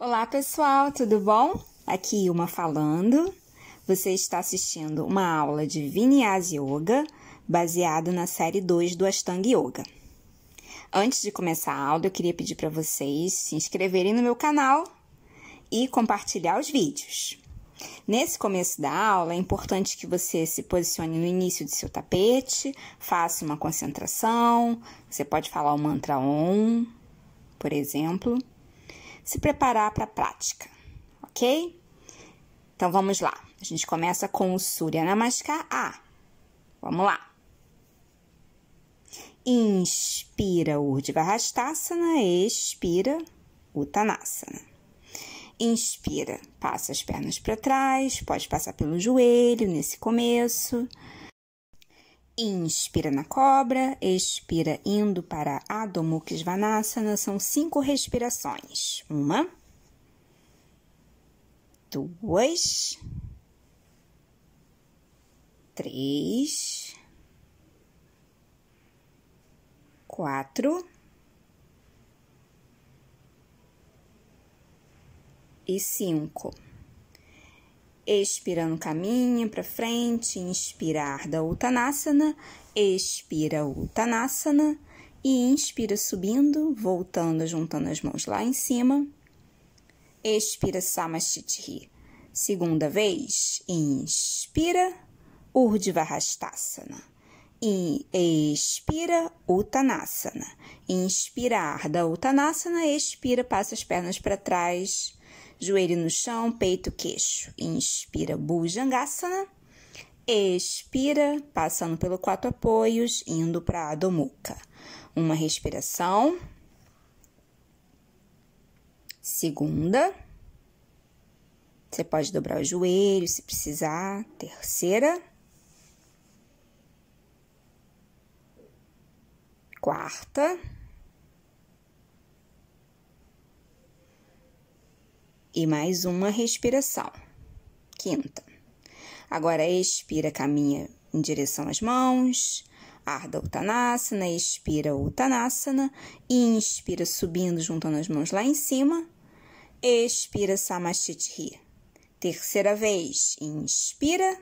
Olá pessoal, tudo bom? Aqui uma falando. Você está assistindo uma aula de Vinyasa Yoga baseado na série 2 do Ashtanga Yoga. Antes de começar a aula, eu queria pedir para vocês se inscreverem no meu canal e compartilhar os vídeos. Nesse começo da aula, é importante que você se posicione no início de seu tapete, faça uma concentração, você pode falar o mantra OM, por exemplo se preparar para a prática, ok? Então vamos lá. A gente começa com o Surya Namaskar Ah, Vamos lá. Inspira Urdhva Hastasana, expira Uttanasana. Inspira, passa as pernas para trás, pode passar pelo joelho nesse começo. Inspira na cobra, expira indo para Adho Mukha Svanasana, são cinco respirações. Uma, duas, três, quatro e cinco. Expirando, caminha para frente, inspirar da Uttanasana, expira Uttanasana e inspira subindo, voltando, juntando as mãos lá em cima. Expira Samashitihi. Segunda vez, inspira Urdhvarasthasana. E expira Uttanasana. Inspirar da Uttanasana, expira, passa as pernas para trás Joelho no chão, peito, queixo. Inspira, Bhujangasana. Expira, passando pelo quatro apoios, indo para a Mukha. Uma respiração. Segunda. Você pode dobrar o joelho se precisar. Terceira. Quarta. e mais uma respiração. Quinta. Agora expira, caminha em direção às mãos. Arda Uttanasana, expira Uttanasana, inspira subindo, juntando as mãos lá em cima, expira Samashitihi. Terceira vez, inspira,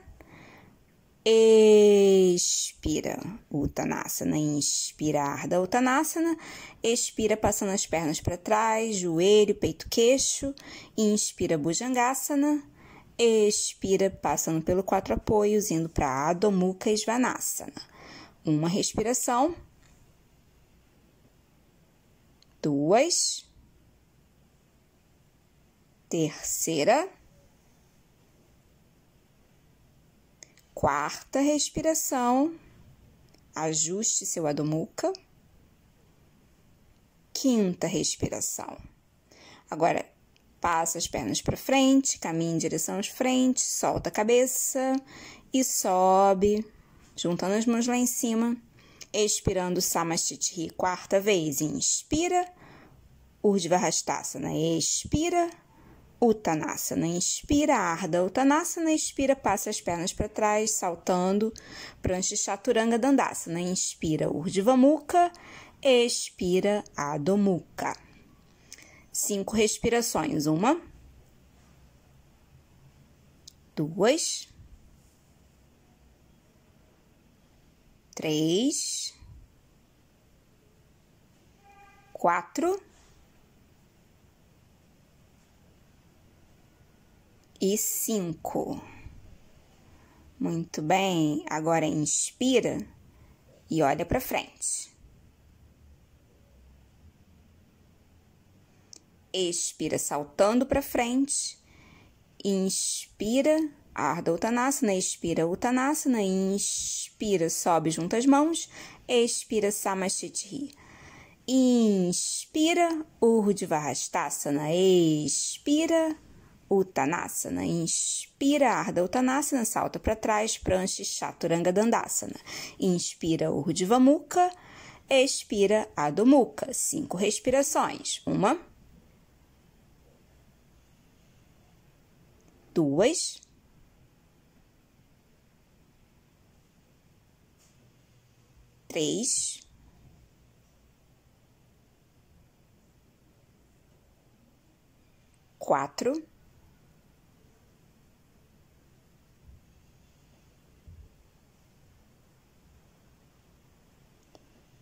expira. Uttanasana, inspirar da Uttanasana, expira passando as pernas para trás, joelho, peito, queixo, inspira Bhujangasana, expira passando pelo quatro apoios, indo para Adho Mukha Svanasana. Uma respiração, duas, terceira, Quarta respiração, ajuste seu adomuca. Quinta respiração. Agora, passa as pernas para frente, caminha em direção à frente, solta a cabeça e sobe, juntando as mãos lá em cima, expirando Samastitihi quarta vez. Inspira, Urdhva Hastasana, expira Uttanasana. Inspira, arda. Uttanasana. Inspira, passa as pernas para trás, saltando. Prancha Chaturanga Dandasana. Inspira, Urdhva Mukha. Expira, Adho Mukha. Cinco respirações. Uma. Duas. Três. Quatro e cinco. Muito bem, agora inspira e olha para frente. Expira saltando para frente. Inspira, Ardha Uttanasana, expira Uttanasana, inspira, sobe junto as mãos, expira Samashitihi. Inspira, Urdhva Hastasana, expira, Uttanasana. Inspira, Ardha Uttanasana, salta para trás, prancha Chaturanga Dandasana. Inspira, Urdhva Mukha, expira, Adho Mukha. Cinco respirações. Uma, duas, três, quatro.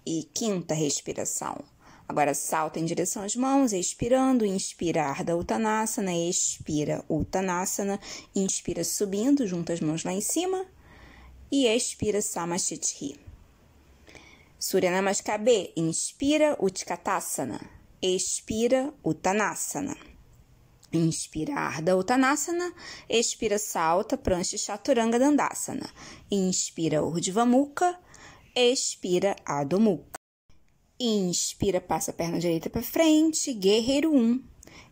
e quinta respiração. Agora salta em direção às mãos, expirando, inspira Ardha Uttanasana, expira Uttanasana, inspira subindo, junta as mãos lá em cima e expira Samashitihi. Surya Namaskar B, inspira Utkatasana, expira Uttanasana. Inspira Ardha Uttanasana, expira salta Prancha Chaturanga Dandasana. Inspira Urdhva Mukha, expira, Adho Mukha. Inspira, passa a perna direita para frente, guerreiro 1. Um.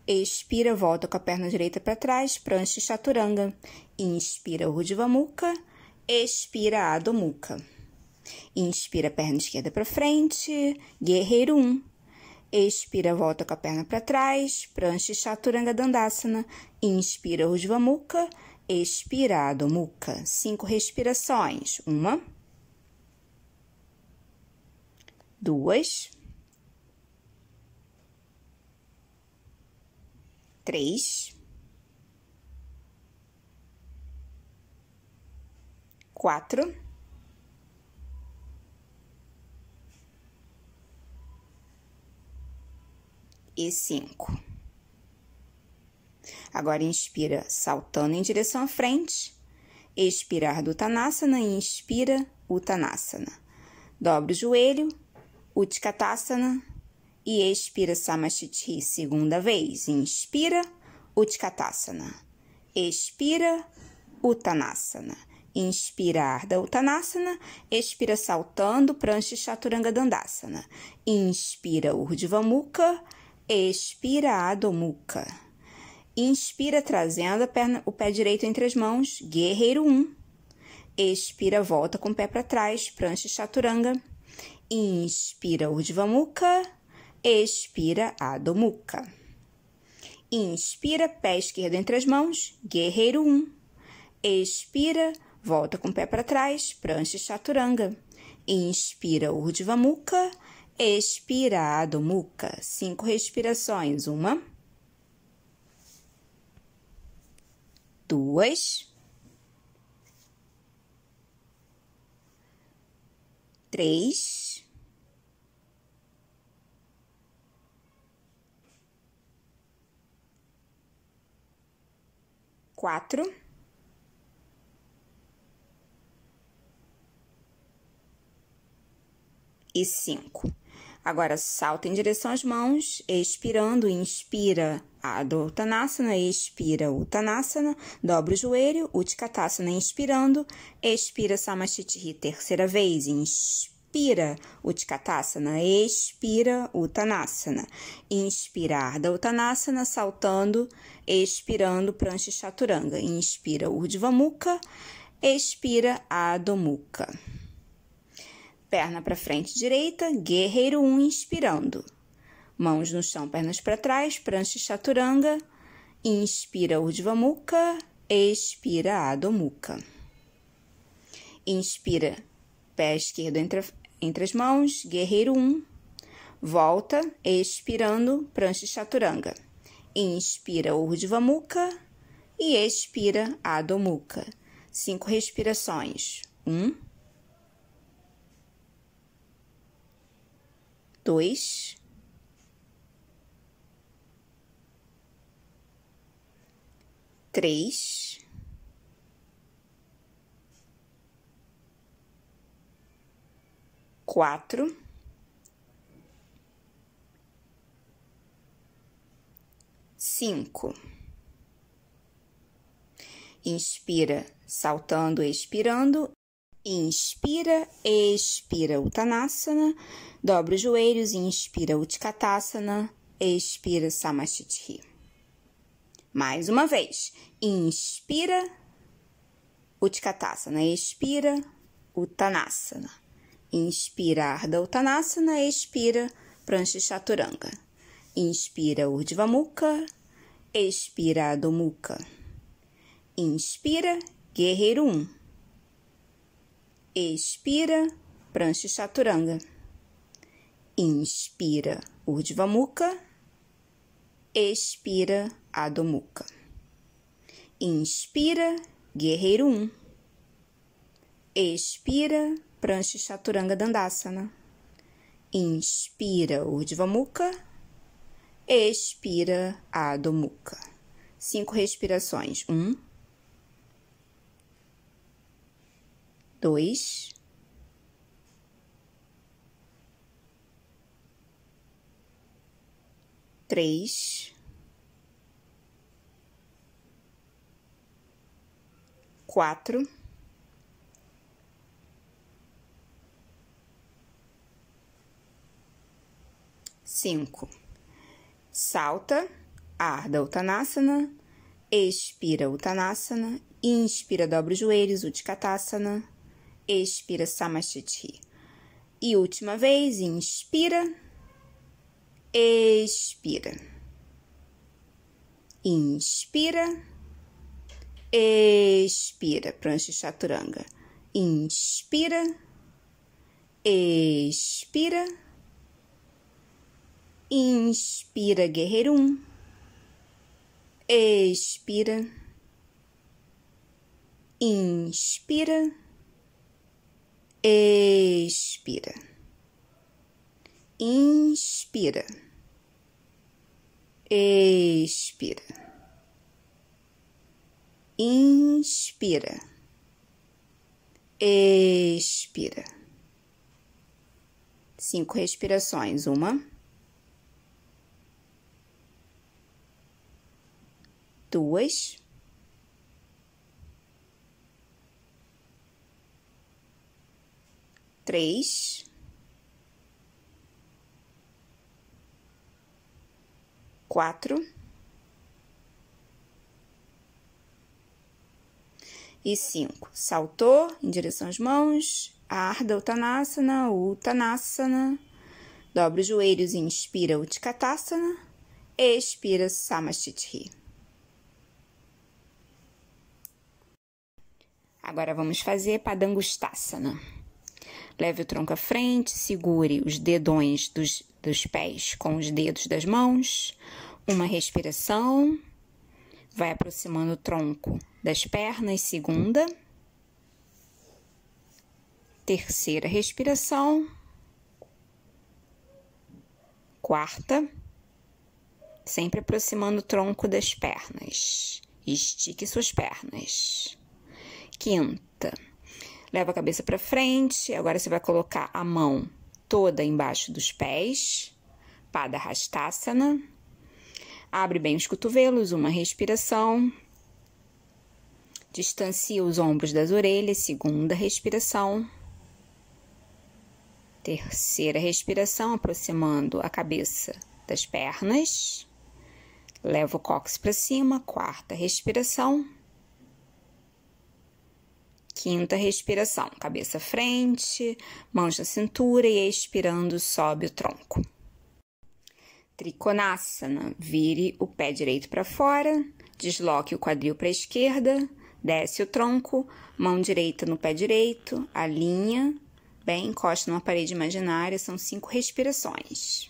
Expira, volta com a perna direita para trás, prancha chaturanga. Inspira, Urdhva Mukha. Expira, Adho Mukha. Inspira, perna esquerda para frente, guerreiro 1. Um. Expira, volta com a perna para trás, prancha chaturanga dandasana. Inspira, Urdhva Mukha. Expira, Adho Mukha. Cinco respirações. Uma duas, três, quatro, e cinco. Agora inspira saltando em direção à frente, expirar do Tanasana e inspira Tanasana. Dobra o joelho, Utkatasana e expira Samashiti. Segunda vez, inspira Utkatasana, expira Uttanasana. Inspira Ardha Uttanasana, expira saltando Prancha Chaturanga Dandasana. Inspira Urdhva Mukha, expira Adho Mukha. Inspira trazendo perna, o pé direito entre as mãos, guerreiro 1. Um. Expira, volta com o pé para trás, Prancha Chaturanga. Inspira Urdhva Mukha, expira Adho Mukha. Inspira, pé esquerdo entre as mãos, guerreiro 1. Um. Expira, volta com o pé para trás, prancha chaturanga. Inspira Urdhva Mukha, expira Adho Mukha. Cinco respirações, uma, duas, três, quatro. E cinco. Agora, salta em direção às mãos, expirando, inspira a Uttanasana, expira Uttanasana, dobra o joelho, Utkatasana, inspirando, expira Samashiti, terceira vez, inspira inspira Utkatasana, expira Uttanasana. Inspirar da Uttanasana saltando, expirando Prancha Chaturanga. Inspira Urdhva Mukha, expira Adho Mukha. Perna para frente direita, guerreiro 1 um, inspirando. Mãos no chão, pernas para trás, Prancha Chaturanga. Inspira Urdhva Mukha, expira Adho Mukha. Inspira, pé esquerdo entre entre as mãos, guerreiro 1. Volta, expirando, prancha chaturanga. Inspira Urdhva Mukha e expira Adho Mukha. Cinco respirações. Um, dois, três. quatro, cinco. Inspira, saltando, expirando. Inspira, expira Uttanasana. Dobra os joelhos, inspira Utkatasana. Expira Samashitihi. Mais uma vez. Inspira Utkatasana. Expira Uttanasana. Inspira Ardha Uttanasana, expira Prancha Chaturanga. Inspira Urdhva Mukha, expira Adho Mukha. Inspira Guerreiro 1. Expira Prancha Chaturanga. Inspira Urdhva Mukha, expira Adho Mukha. Inspira Guerreiro 1. Expira Prancha Chaturanga Dandasana. Né? Inspira Urdhva Mukha, expira Adho Mukha. Cinco respirações. Um, dois, três, quatro. 5. Salta, arda Uttanasana, expira Uttanasana, inspira, dobra os joelhos, Utkatasana, expira Samashiti. E última vez, inspira, expira. Inspira, expira, prancha chaturanga. Inspira, expira Inspira, guerreiro um. Expira. Inspira. Expira. Inspira. Expira. Inspira. Expira. Cinco respirações. Uma. duas, três, quatro e cinco. Saltou em direção às mãos, Ardha Uttanasana, Uttanasana. Dobra os joelhos e inspira Utkatasana. Expira Samashtihi. Agora vamos fazer Padangustasana. Leve o tronco à frente, segure os dedões dos, dos pés com os dedos das mãos. Uma respiração. Vai aproximando o tronco das pernas, segunda. Terceira respiração. Quarta. Sempre aproximando o tronco das pernas. Estique suas pernas quinta. Leva a cabeça para frente. Agora você vai colocar a mão toda embaixo dos pés. Pada Rastasana. Abre bem os cotovelos, uma respiração. Distancia os ombros das orelhas, segunda respiração. Terceira respiração, aproximando a cabeça das pernas. Leva o cóccix para cima, quarta respiração. Quinta respiração, cabeça frente, mãos na cintura e expirando sobe o tronco. Trikonasana, vire o pé direito para fora, desloque o quadril para a esquerda, desce o tronco, mão direita no pé direito, alinha, bem, encosta numa parede imaginária, são cinco respirações.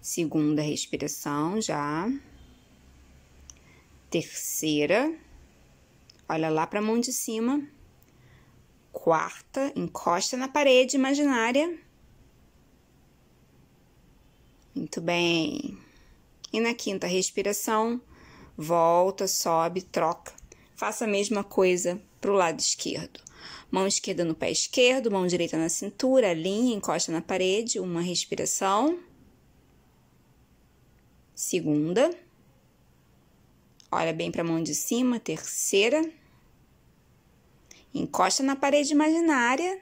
Segunda respiração já. Terceira, olha lá para a mão de cima quarta, encosta na parede imaginária. Muito bem. E na quinta respiração, volta, sobe, troca. Faça a mesma coisa para o lado esquerdo. Mão esquerda no pé esquerdo, mão direita na cintura, linha, encosta na parede, uma respiração. Segunda. Olha bem para a mão de cima, terceira. Encosta na parede imaginária,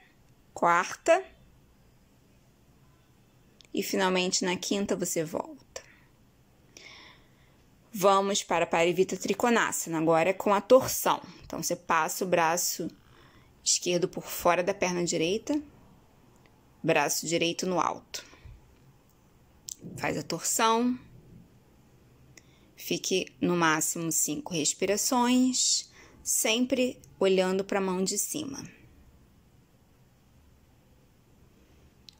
quarta. E finalmente na quinta você volta. Vamos para a Parivita Trikonasana, agora com a torção. Então você passa o braço esquerdo por fora da perna direita, braço direito no alto. Faz a torção. Fique no máximo cinco respirações sempre olhando para a mão de cima.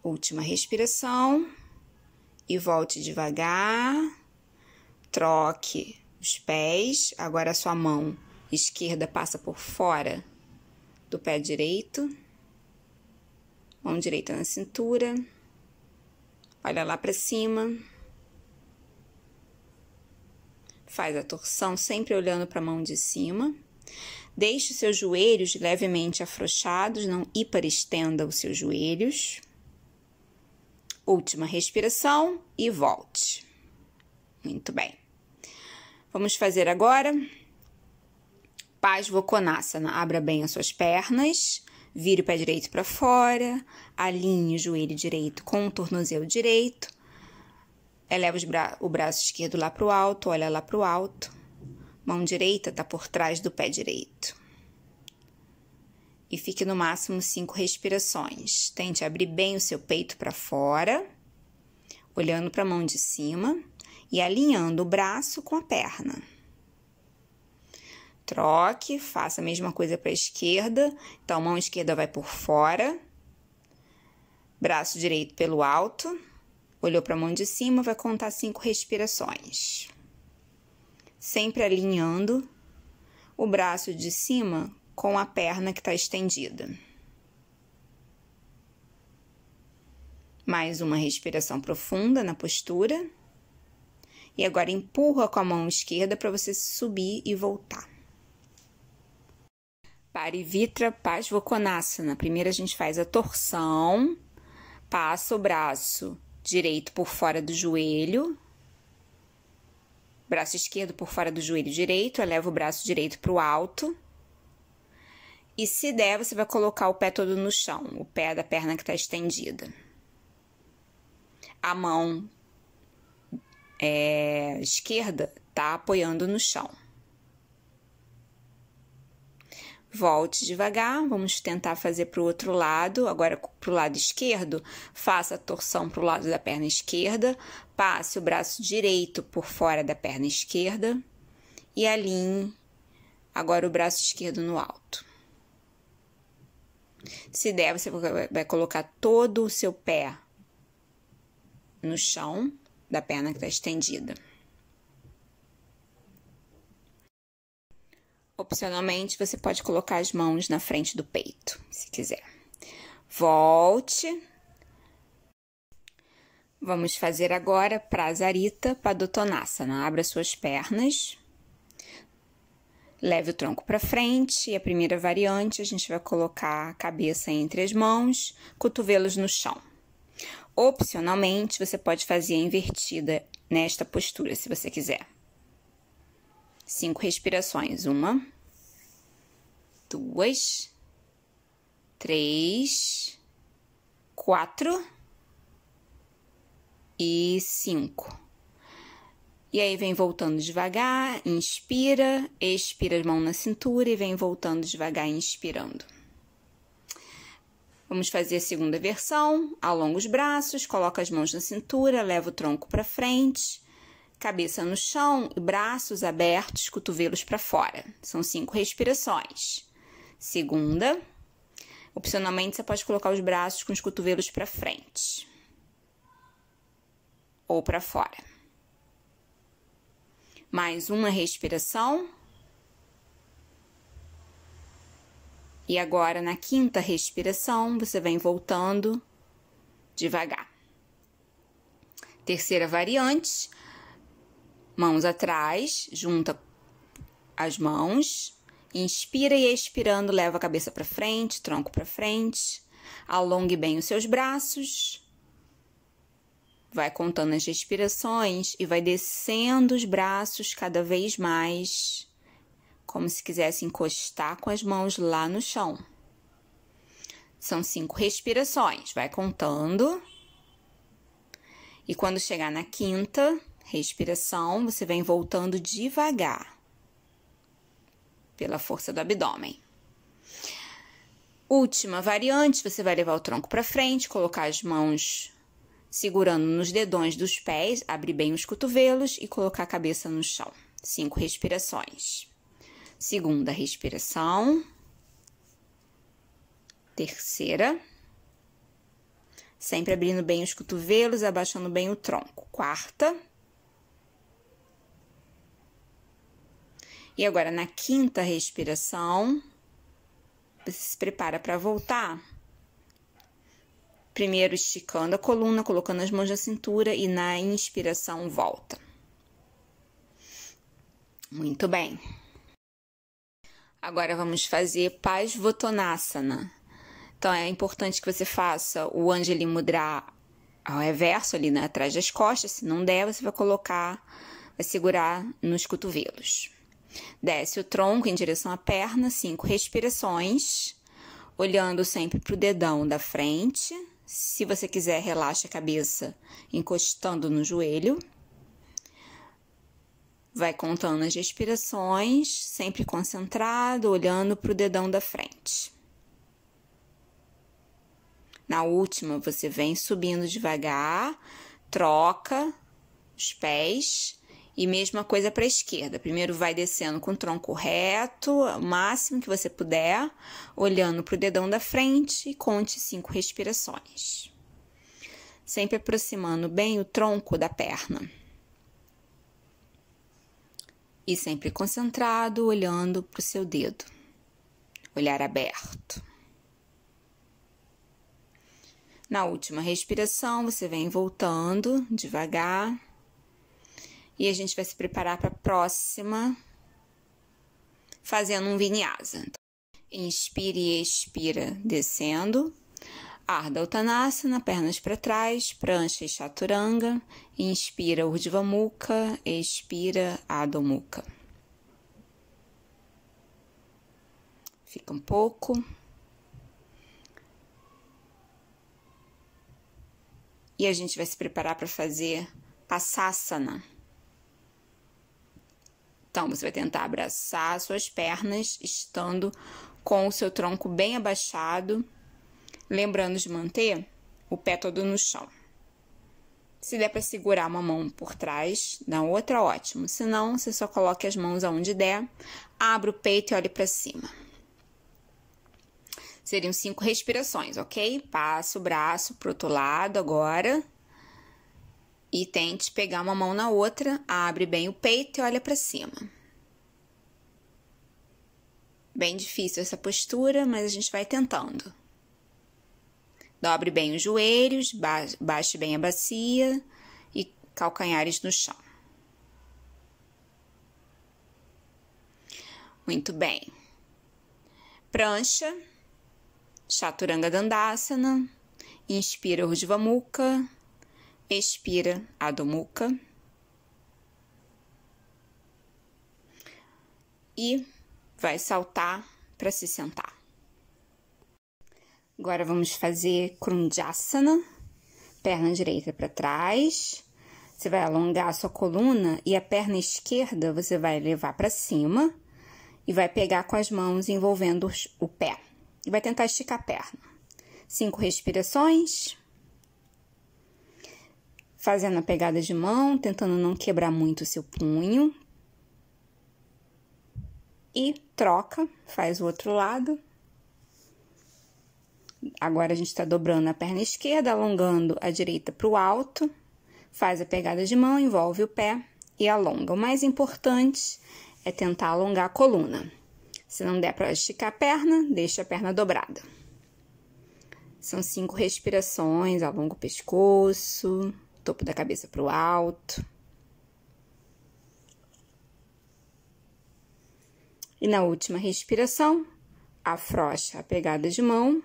Última respiração e volte devagar. Troque os pés. Agora a sua mão esquerda passa por fora do pé direito. Mão direita na cintura. Olha lá para cima. Faz a torção sempre olhando para a mão de cima. Deixe os seus joelhos levemente afrouxados, não hiperestenda os seus joelhos. Última respiração e volte. Muito bem. Vamos fazer agora Paz Vokonasana. Abra bem as suas pernas, vire o pé direito para fora, alinhe o joelho direito com o tornozelo direito. Eleva bra o braço esquerdo lá para o alto, olha lá para o alto. Mão direita está por trás do pé direito. E fique no máximo cinco respirações. Tente abrir bem o seu peito para fora, olhando para a mão de cima e alinhando o braço com a perna. Troque, faça a mesma coisa para a esquerda. Então, mão esquerda vai por fora, braço direito pelo alto. Olhou para a mão de cima, vai contar cinco respirações sempre alinhando o braço de cima com a perna que está estendida. Mais uma respiração profunda na postura. E agora empurra com a mão esquerda para você subir e voltar. Parivitra Pasvokonasana. Primeiro a gente faz a torção, passa o braço direito por fora do joelho, Braço esquerdo por fora do joelho direito, eleva o braço direito para o alto. E se der, você vai colocar o pé todo no chão, o pé da perna que está estendida. A mão é, esquerda está apoiando no chão. Volte devagar, vamos tentar fazer para o outro lado, agora para o lado esquerdo, faça a torção para o lado da perna esquerda, passe o braço direito por fora da perna esquerda e alinhe agora o braço esquerdo no alto. Se der, você vai colocar todo o seu pé no chão da perna que está estendida. Opcionalmente, você pode colocar as mãos na frente do peito, se quiser. Volte. Vamos fazer agora Prasarita Padotanasana. Né? Abra suas pernas. Leve o tronco para frente e a primeira variante a gente vai colocar a cabeça entre as mãos, cotovelos no chão. Opcionalmente, você pode fazer a invertida nesta postura, se você quiser. Cinco respirações. Uma, duas, três, quatro e cinco. E aí vem voltando devagar, inspira, expira a mão na cintura e vem voltando devagar, inspirando. Vamos fazer a segunda versão. Alonga os braços, coloca as mãos na cintura, leva o tronco para frente cabeça no chão e braços abertos, cotovelos para fora. São cinco respirações. Segunda, opcionalmente você pode colocar os braços com os cotovelos para frente ou para fora. Mais uma respiração. E agora, na quinta respiração, você vem voltando devagar. Terceira variante, Mãos atrás, junta as mãos, inspira e expirando, leva a cabeça para frente, tronco para frente. Alongue bem os seus braços. Vai contando as respirações e vai descendo os braços cada vez mais, como se quisesse encostar com as mãos lá no chão. São cinco respirações, vai contando. E quando chegar na quinta, Respiração, você vem voltando devagar pela força do abdômen. Última variante, você vai levar o tronco para frente, colocar as mãos segurando nos dedões dos pés, abrir bem os cotovelos e colocar a cabeça no chão. Cinco respirações. Segunda respiração. Terceira. Sempre abrindo bem os cotovelos, abaixando bem o tronco. Quarta. E agora, na quinta respiração, você se prepara para voltar. Primeiro, esticando a coluna, colocando as mãos na cintura e na inspiração, volta. Muito bem. Agora vamos fazer Pajvotanasana. Então é importante que você faça o Anjali Mudra ao reverso ali né, atrás das costas. Se não der, você vai colocar, vai segurar nos cotovelos. Desce o tronco em direção à perna, cinco respirações, olhando sempre para o dedão da frente. Se você quiser, relaxa a cabeça encostando no joelho. Vai contando as respirações, sempre concentrado, olhando para o dedão da frente. Na última, você vem subindo devagar, troca os pés e mesma coisa para a esquerda. Primeiro vai descendo com o tronco reto, o máximo que você puder, olhando para o dedão da frente e conte cinco respirações. Sempre aproximando bem o tronco da perna. E sempre concentrado, olhando para o seu dedo. Olhar aberto. Na última respiração, você vem voltando devagar e a gente vai se preparar para a próxima, fazendo um vinyasa. Inspire e expira, descendo. Ardha Uttanasana, pernas para trás, prancha e chaturanga. Inspira Urdhva Mukha, expira Adho Mukha. Fica um pouco. E a gente vai se preparar para fazer Passasana. Então, você vai tentar abraçar suas pernas, estando com o seu tronco bem abaixado, lembrando de manter o pé todo no chão. Se der para segurar uma mão por trás da outra, ótimo. Se não, você só coloque as mãos aonde der, abre o peito e olhe para cima. Seriam cinco respirações, ok? Passa o braço para outro lado agora e tente pegar uma mão na outra, abre bem o peito e olha para cima. Bem difícil essa postura, mas a gente vai tentando. Dobre bem os joelhos, baixe bem a bacia e calcanhares no chão. Muito bem. Prancha, chaturanga dandasana, inspira Urdhva Mukha, expira a do muca e vai saltar para se sentar. Agora vamos fazer Krundasana, perna direita para trás. Você vai alongar a sua coluna e a perna esquerda você vai levar para cima e vai pegar com as mãos envolvendo o pé. E vai tentar esticar a perna. Cinco respirações fazendo a pegada de mão, tentando não quebrar muito o seu punho. E troca, faz o outro lado. Agora a gente está dobrando a perna esquerda, alongando a direita para o alto, faz a pegada de mão, envolve o pé e alonga. O mais importante é tentar alongar a coluna. Se não der para esticar a perna, deixa a perna dobrada. São cinco respirações, alonga o pescoço topo da cabeça para o alto. E na última respiração, afrouxa a pegada de mão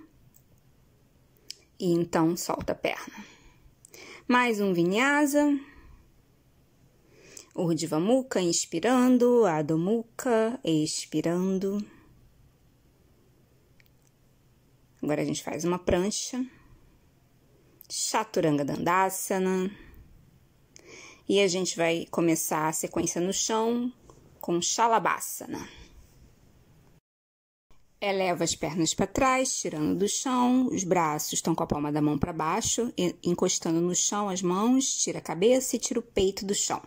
e então solta a perna. Mais um vinyasa. Urdhva Mukha inspirando, Adho Mukha expirando. Agora a gente faz uma prancha. Chaturanga Dandasana. E a gente vai começar a sequência no chão com Shalabhasana. Eleva as pernas para trás, tirando do chão, os braços estão com a palma da mão para baixo, encostando no chão as mãos, tira a cabeça e tira o peito do chão.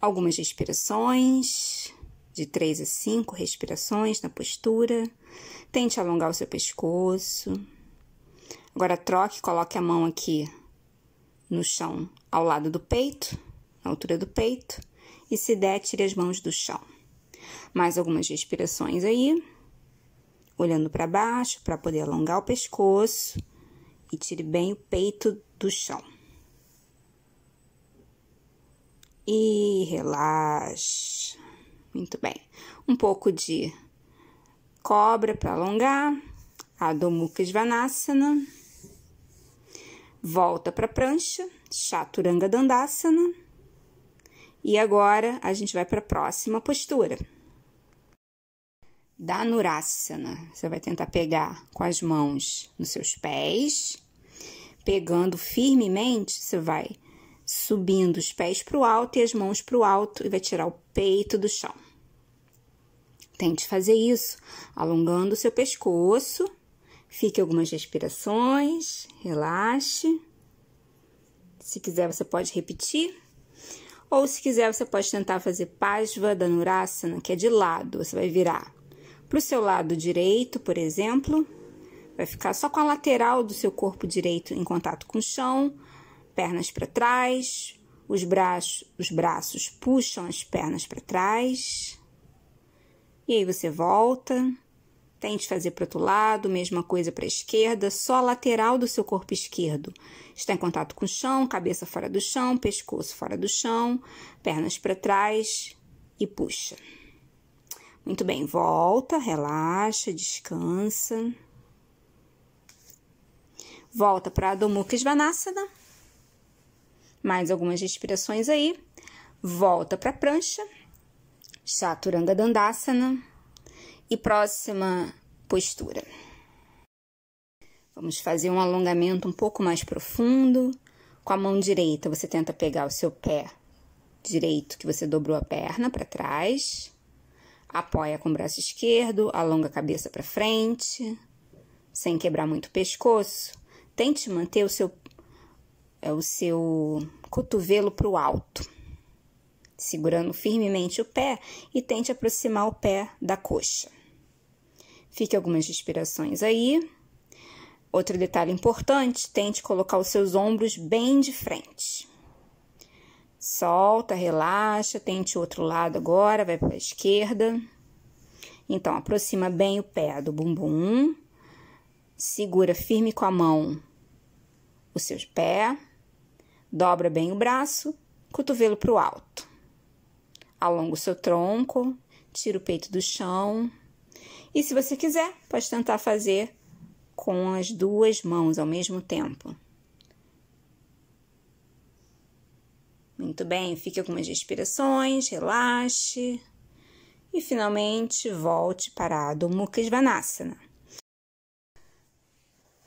Algumas respirações, de 3 a 5 respirações na postura. Tente alongar o seu pescoço. Agora troque, coloque a mão aqui no chão, ao lado do peito, na altura do peito, e se der, tire as mãos do chão. Mais algumas respirações aí, olhando para baixo para poder alongar o pescoço e tire bem o peito do chão. E relaxa. Muito bem. Um pouco de cobra para alongar, a Adho Mukha Svanasana. Volta para a prancha, Chaturanga Dandasana. E agora a gente vai para a próxima postura. Danurasana. Você vai tentar pegar com as mãos nos seus pés. Pegando firmemente, você vai subindo os pés para o alto e as mãos para o alto e vai tirar o peito do chão. Tente fazer isso, alongando o seu pescoço Fique algumas respirações, relaxe. Se quiser, você pode repetir. Ou se quiser, você pode tentar fazer Pásva Danurasana, que é de lado. Você vai virar para o seu lado direito, por exemplo. Vai ficar só com a lateral do seu corpo direito em contato com o chão, pernas para trás, os braços, os braços puxam as pernas para trás. E aí você volta. Tente fazer para o outro lado, mesma coisa para a esquerda, só a lateral do seu corpo esquerdo. Está em contato com o chão, cabeça fora do chão, pescoço fora do chão, pernas para trás e puxa. Muito bem, volta, relaxa, descansa. Volta para Adho Mukha Svanasana. Mais algumas respirações aí. Volta para a prancha. Chaturanga Dandasana e próxima postura. Vamos fazer um alongamento um pouco mais profundo. Com a mão direita, você tenta pegar o seu pé direito que você dobrou a perna para trás. Apoia com o braço esquerdo, alonga a cabeça para frente, sem quebrar muito o pescoço. Tente manter o seu é o seu cotovelo para o alto, segurando firmemente o pé e tente aproximar o pé da coxa. Fique algumas respirações aí. Outro detalhe importante: tente colocar os seus ombros bem de frente. Solta, relaxa, tente o outro lado agora, vai para a esquerda. Então, aproxima bem o pé do bumbum, segura firme com a mão o seu pé, dobra bem o braço, cotovelo para o alto. Alonga o seu tronco, tira o peito do chão. E se você quiser, pode tentar fazer com as duas mãos ao mesmo tempo. Muito bem, fique algumas respirações, relaxe. E finalmente volte para a Mukha Svanasana.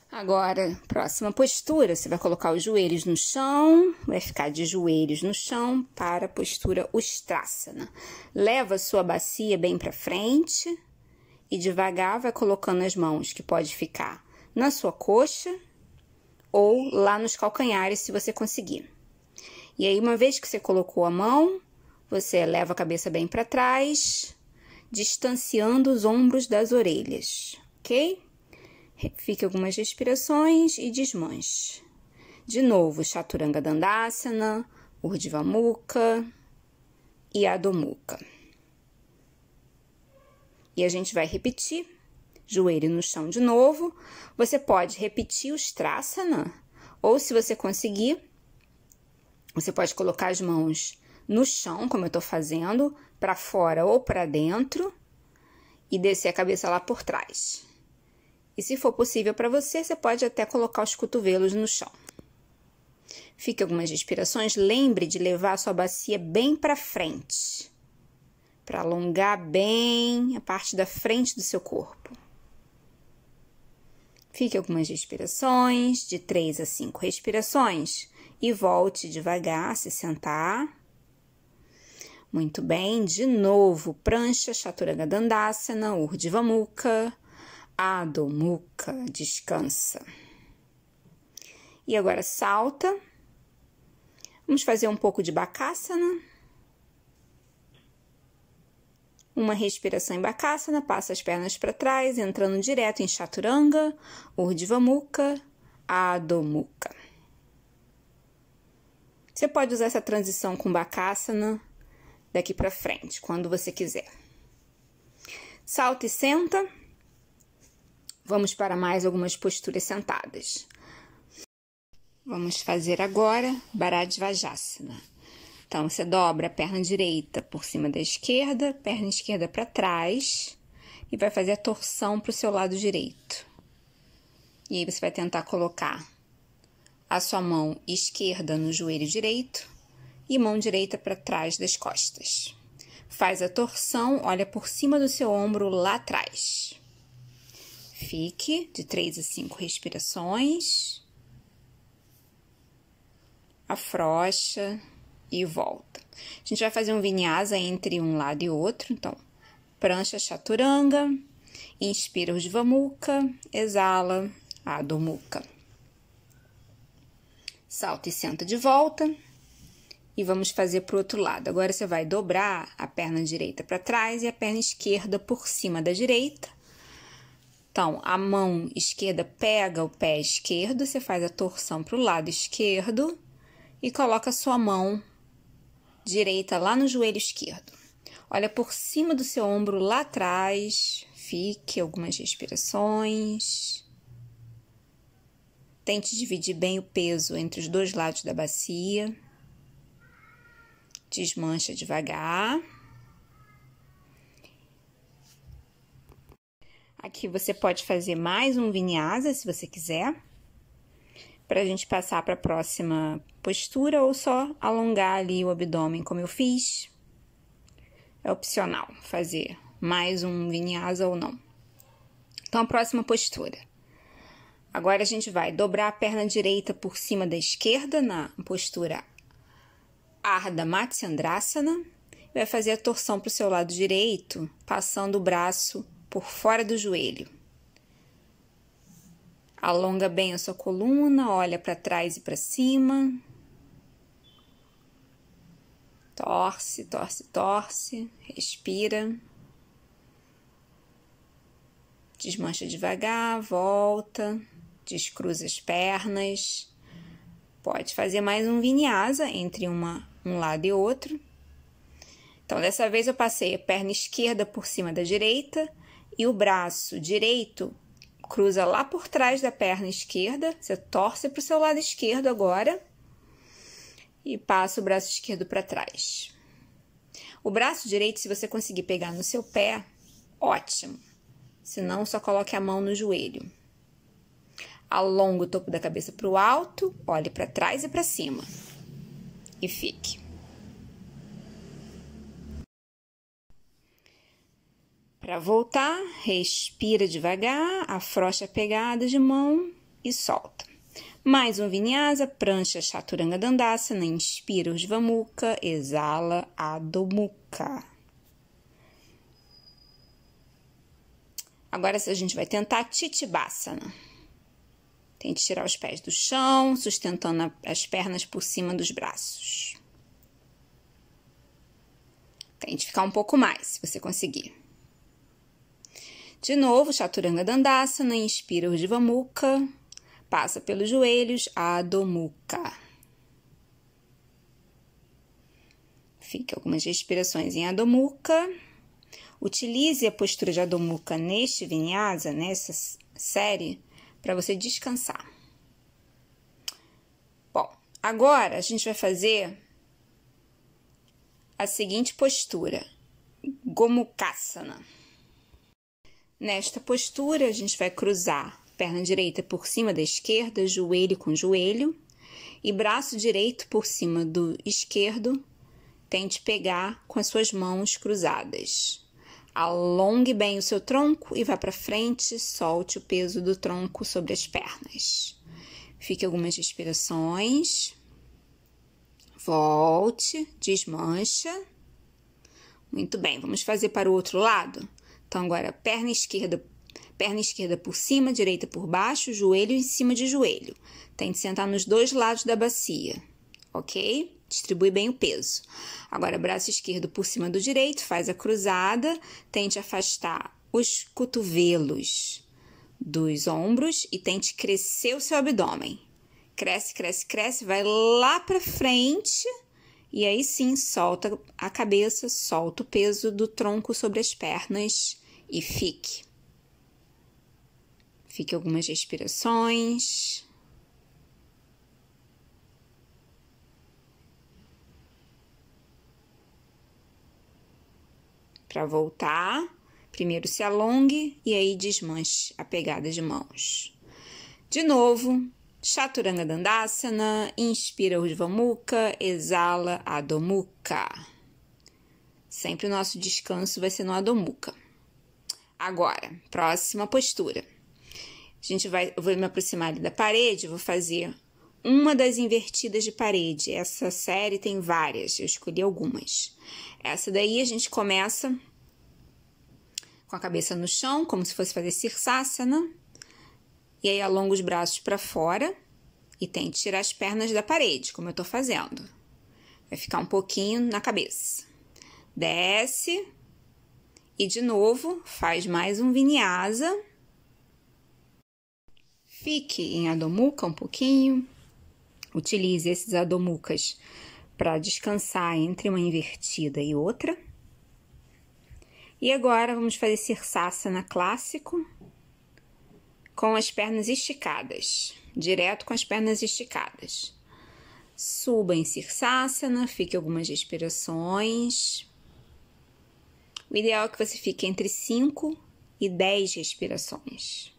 Agora, próxima postura, você vai colocar os joelhos no chão, vai ficar de joelhos no chão para a postura Ustrasana. Leva sua bacia bem para frente e devagar vai colocando as mãos, que pode ficar na sua coxa ou lá nos calcanhares, se você conseguir. E aí, uma vez que você colocou a mão, você leva a cabeça bem para trás, distanciando os ombros das orelhas, ok? Fique algumas respirações e desmanche. De novo, Chaturanga Dandasana, Urdhva Mukha e Adho Mukha. E a gente vai repetir. Joelho no chão de novo. Você pode repetir os trasana, ou se você conseguir, você pode colocar as mãos no chão, como eu estou fazendo, para fora ou para dentro, e descer a cabeça lá por trás. E se for possível para você, você pode até colocar os cotovelos no chão. Fique algumas respirações, lembre de levar a sua bacia bem para frente para alongar bem a parte da frente do seu corpo. Fique algumas respirações, de três a cinco respirações, e volte devagar, se sentar. Muito bem, de novo, prancha, chaturanga dandasana, urdhva mukha, adho mukha, descansa. E agora salta. Vamos fazer um pouco de bakasana. Uma respiração em bacassana, passa as pernas para trás, entrando direto em Chaturanga, Urdhva Mukha, Você pode usar essa transição com bacassana daqui para frente, quando você quiser. Salta e senta. Vamos para mais algumas posturas sentadas. Vamos fazer agora Bharadvajasana. Então, você dobra a perna direita por cima da esquerda, perna esquerda para trás e vai fazer a torção para o seu lado direito. E aí você vai tentar colocar a sua mão esquerda no joelho direito e mão direita para trás das costas. Faz a torção, olha por cima do seu ombro lá atrás. Fique de 3 a 5 respirações. Afrouxa e volta. A gente vai fazer um vinyasa entre um lado e outro, então, prancha chaturanga, inspira o Jvamuka, exala a Salta e senta de volta. E vamos fazer para o outro lado. Agora você vai dobrar a perna direita para trás e a perna esquerda por cima da direita. Então, a mão esquerda pega o pé esquerdo, você faz a torção para o lado esquerdo e coloca a sua mão direita lá no joelho esquerdo. Olha por cima do seu ombro lá atrás, fique algumas respirações. Tente dividir bem o peso entre os dois lados da bacia. Desmancha devagar. Aqui você pode fazer mais um vinyasa se você quiser para a gente passar para a próxima postura ou só alongar ali o abdômen, como eu fiz. É opcional fazer mais um vinyasa ou não. Então, a próxima postura. Agora a gente vai dobrar a perna direita por cima da esquerda na postura Ardha Matsyandrasana. Vai fazer a torção para o seu lado direito, passando o braço por fora do joelho. Alonga bem a sua coluna, olha para trás e para cima. Torce, torce, torce, respira. Desmancha devagar, volta, descruza as pernas. Pode fazer mais um vinyasa entre uma, um lado e outro. Então, dessa vez eu passei a perna esquerda por cima da direita e o braço direito cruza lá por trás da perna esquerda, você torce para o seu lado esquerdo agora e passa o braço esquerdo para trás. O braço direito, se você conseguir pegar no seu pé, ótimo. Se não, só coloque a mão no joelho. Alonga o topo da cabeça para o alto, olhe para trás e para cima. E fique. Para voltar, respira devagar, afrouxa a pegada de mão e solta. Mais um vinyasa, prancha chaturanga dandasana, né? inspira urdhva exala adho mukha. Agora a gente vai tentar titibasana. Tente tirar os pés do chão, sustentando as pernas por cima dos braços. Tente ficar um pouco mais, se você conseguir. De novo, Chaturanga Dandasana, inspira Urdhva Mukha, passa pelos joelhos, Adho Mukha. Fique algumas respirações em Adho Mukha. Utilize a postura de Adho Mukha neste vinyasa, nessa série, para você descansar. Bom, agora a gente vai fazer a seguinte postura: Gomukhasana. Nesta postura, a gente vai cruzar perna direita por cima da esquerda, joelho com joelho, e braço direito por cima do esquerdo. Tente pegar com as suas mãos cruzadas. Alongue bem o seu tronco e vá para frente, solte o peso do tronco sobre as pernas. Fique algumas respirações. Volte, desmancha. Muito bem, vamos fazer para o outro lado? Então agora perna esquerda, perna esquerda por cima, direita por baixo, joelho em cima de joelho. Tente sentar nos dois lados da bacia, ok? Distribui bem o peso. Agora, braço esquerdo por cima do direito, faz a cruzada, tente afastar os cotovelos dos ombros e tente crescer o seu abdômen. Cresce, cresce, cresce, vai lá para frente e aí sim solta a cabeça, solta o peso do tronco sobre as pernas e fique. Fique algumas respirações. Para voltar, primeiro se alongue e aí desmanche a pegada de mãos. De novo, Chaturanga Dandasana, inspira Urdhva Mukha, exala Adho Mukha. Sempre o nosso descanso vai ser no Adho Mukha. Agora, próxima postura. A gente vai, eu vou me aproximar da parede, vou fazer uma das invertidas de parede. Essa série tem várias, eu escolhi algumas. Essa daí a gente começa com a cabeça no chão, como se fosse fazer sirsasana. E aí alonga os braços para fora e tente tirar as pernas da parede, como eu estou fazendo. Vai ficar um pouquinho na cabeça. Desce, e de novo, faz mais um vinyasa. Fique em Adomuka um pouquinho. Utilize esses Adomukas para descansar entre uma invertida e outra. E agora vamos fazer Sirsasana clássico com as pernas esticadas, direto com as pernas esticadas. Suba em Sirsasana, fique algumas respirações. O ideal é que você fique entre 5 e 10 respirações.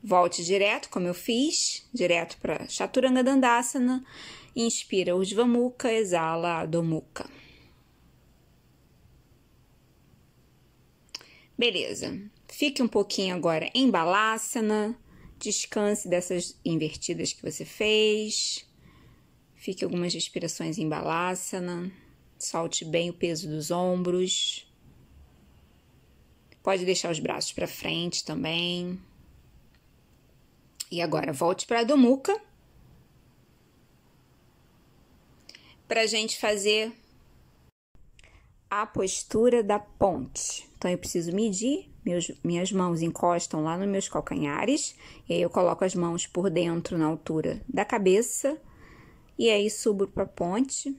Volte direto, como eu fiz, direto para Chaturanga Dandasana. Inspira Urdhva Mukha, exala Adho Beleza. Fique um pouquinho agora em Balasana. Descanse dessas invertidas que você fez. Fique algumas respirações em Balasana. Solte bem o peso dos ombros. Pode deixar os braços para frente também. E agora volte para a Domuca. Para a gente fazer a postura da ponte. Então eu preciso medir, meus, minhas mãos encostam lá nos meus calcanhares, e aí eu coloco as mãos por dentro na altura da cabeça, e aí subo para a ponte.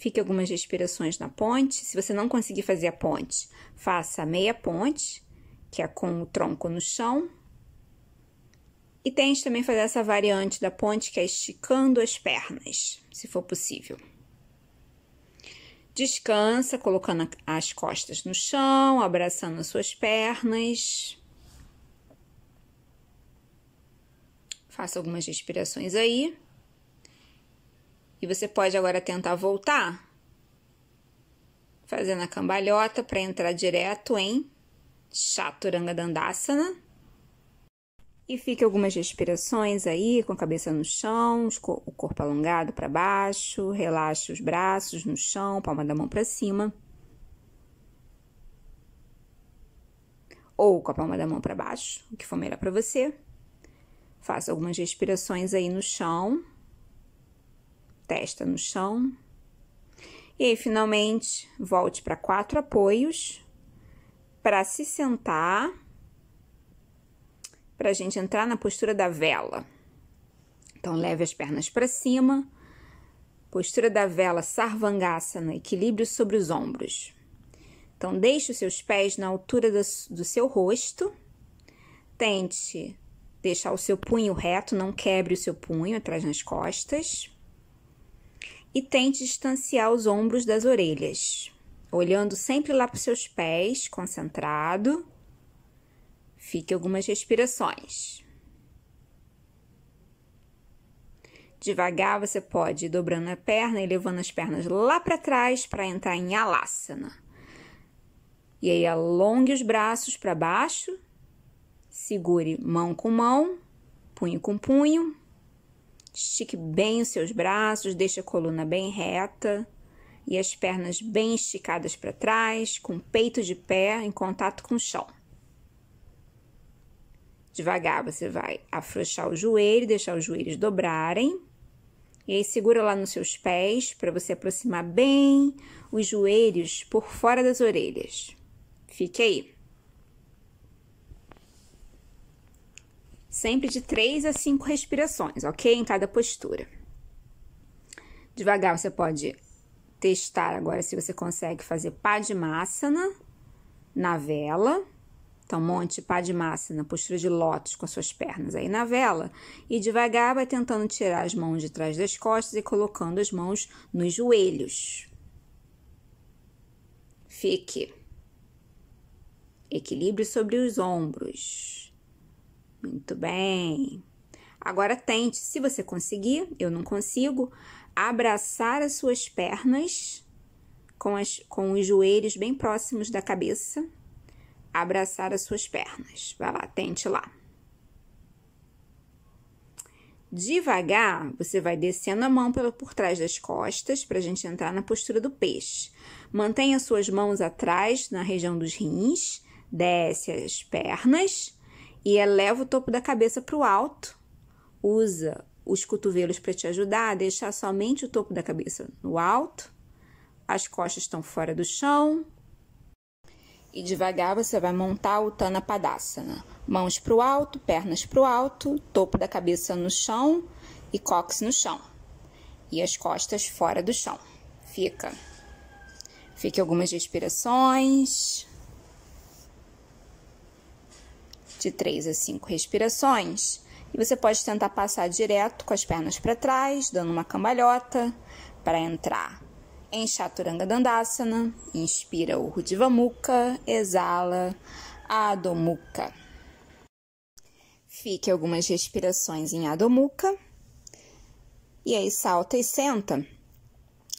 Fique algumas respirações na ponte. Se você não conseguir fazer a ponte, faça a meia ponte, que é com o tronco no chão. E tente também fazer essa variante da ponte, que é esticando as pernas, se for possível. Descansa, colocando as costas no chão, abraçando as suas pernas. Faça algumas respirações aí. E você pode agora tentar voltar, fazendo a cambalhota para entrar direto em Chaturanga Dandasana. E fique algumas respirações aí, com a cabeça no chão, o corpo alongado para baixo, relaxa os braços no chão, palma da mão para cima. Ou com a palma da mão para baixo, o que for melhor para você. Faça algumas respirações aí no chão testa no chão. E aí, finalmente, volte para quatro apoios para se sentar, para a gente entrar na postura da vela. Então, leve as pernas para cima, postura da vela sarvangasana, equilíbrio sobre os ombros. Então, deixe os seus pés na altura do, do seu rosto, tente deixar o seu punho reto, não quebre o seu punho atrás nas costas e tente distanciar os ombros das orelhas, olhando sempre lá para os seus pés, concentrado. Fique algumas respirações. Devagar você pode ir dobrando a perna e levando as pernas lá para trás para entrar em alasana. E aí alongue os braços para baixo, segure mão com mão, punho com punho, Estique bem os seus braços, deixe a coluna bem reta e as pernas bem esticadas para trás, com o peito de pé em contato com o chão. Devagar você vai afrouxar o joelho, deixar os joelhos dobrarem. E aí segura lá nos seus pés para você aproximar bem os joelhos por fora das orelhas. Fique aí. sempre de 3 a 5 respirações, ok? Em cada postura. Devagar, você pode testar agora se você consegue fazer Padmasana na vela. Então, monte Padmasana, postura de lótus com as suas pernas aí na vela. E devagar vai tentando tirar as mãos de trás das costas e colocando as mãos nos joelhos. Fique. Equilíbrio sobre os ombros. Muito bem. Agora tente, se você conseguir, eu não consigo, abraçar as suas pernas com, as, com os joelhos bem próximos da cabeça. Abraçar as suas pernas. Vai lá, tente lá. Devagar, você vai descendo a mão pelo por trás das costas para a gente entrar na postura do peixe. Mantenha suas mãos atrás na região dos rins, desce as pernas e eleva o topo da cabeça para o alto. Usa os cotovelos para te ajudar a deixar somente o topo da cabeça no alto. As costas estão fora do chão. E devagar você vai montar o Tana Padasana. Mãos para o alto, pernas para o alto, topo da cabeça no chão e cox no chão. E as costas fora do chão. Fica. Fique algumas respirações. de 3 a 5 respirações. E você pode tentar passar direto com as pernas para trás, dando uma cambalhota para entrar em Chaturanga Dandasana. Inspira o Rudiva Mukha, exala Adho Mukha. Fique algumas respirações em Adho Mukha. E aí salta e senta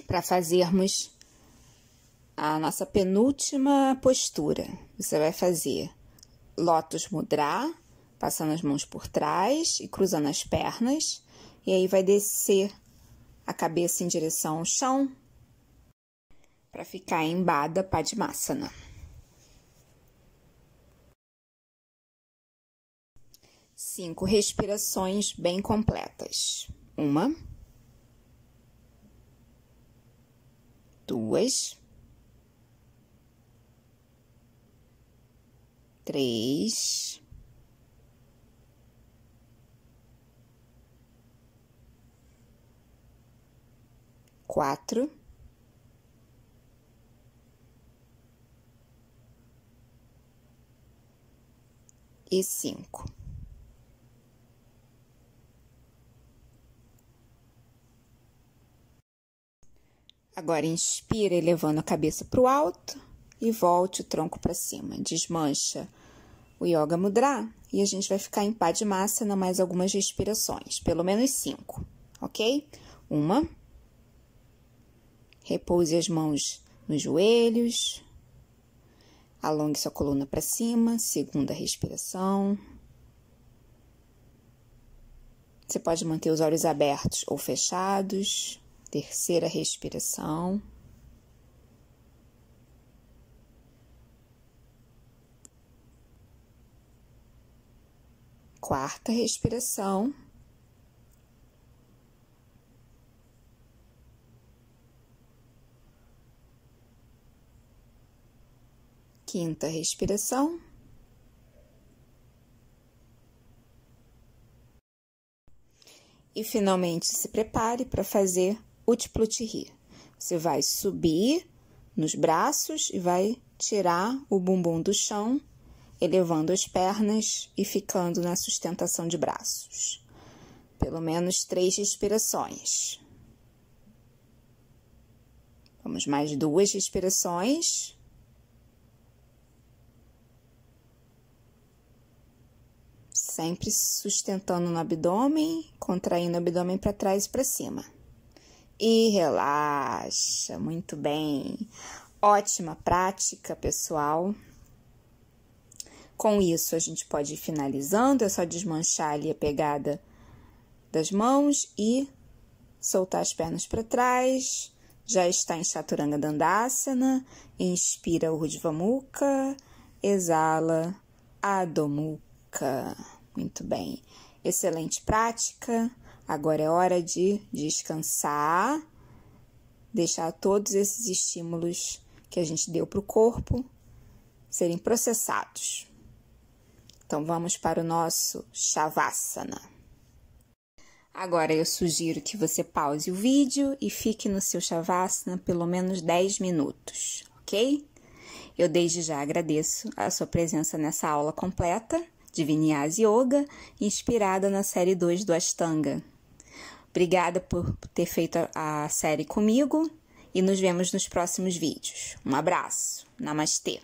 para fazermos a nossa penúltima postura. Você vai fazer Lotus Mudra, passando as mãos por trás e cruzando as pernas, e aí vai descer a cabeça em direção ao chão para ficar em Bada Padmasana. Cinco respirações bem completas. Uma, duas, três, quatro, e cinco. Agora inspira elevando a cabeça para o alto e volte o tronco para cima. Desmancha o Yoga Mudra e a gente vai ficar em Padmasana mais algumas respirações, pelo menos cinco, ok? Uma. Repouse as mãos nos joelhos. Alongue sua coluna para cima. Segunda respiração. Você pode manter os olhos abertos ou fechados. Terceira respiração. quarta respiração. Quinta respiração. E finalmente se prepare para fazer o Tiplutihi. Você vai subir nos braços e vai tirar o bumbum do chão elevando as pernas e ficando na sustentação de braços. Pelo menos três respirações. Vamos mais duas respirações. Sempre sustentando no abdômen, contraindo o abdômen para trás e para cima. E relaxa, muito bem. Ótima prática, pessoal. Com isso, a gente pode ir finalizando, é só desmanchar ali a pegada das mãos e soltar as pernas para trás. Já está em Chaturanga Dandasana. Inspira Urdhva Mukha, exala Adho Mukha. Muito bem. Excelente prática. Agora é hora de descansar, deixar todos esses estímulos que a gente deu para o corpo serem processados. Então vamos para o nosso Shavasana. Agora eu sugiro que você pause o vídeo e fique no seu Shavasana pelo menos 10 minutos, ok? Eu desde já agradeço a sua presença nessa aula completa de Vinyasa Yoga, inspirada na série 2 do Ashtanga. Obrigada por ter feito a série comigo e nos vemos nos próximos vídeos. Um abraço, namastê!